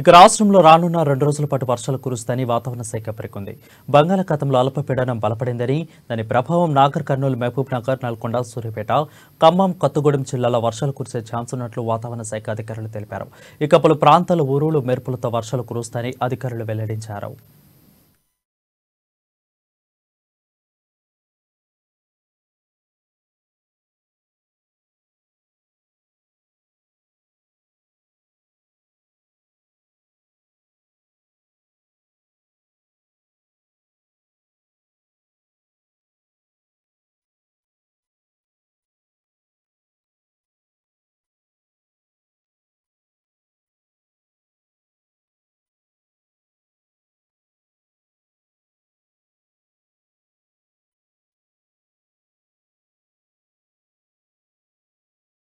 ఇక రాష్ట్రంలో రానున్న రెండు రోజుల పాటు వర్షాలు కురుస్తాయని వాతావరణ శాఖ పేర్కొంది బంగాళాఖాతంలో అల్పపీడనం బలపడిందని దాని ప్రభావం నాగర్ కర్నూలు మహబూబ్ నగర్ నల్గొండ సూర్యపేట ఖమ్మం కొత్తగూడెం జిల్లాలో వర్షాలు కురిసే ఛాన్స్ ఉన్నట్లు వాతావరణ శాఖ అధికారులు తెలిపారు ఇక పలు ప్రాంతాల ఊరులు మెరుపులతో వర్షాలు కురుస్తాయని అధికారులు వెల్లడించారు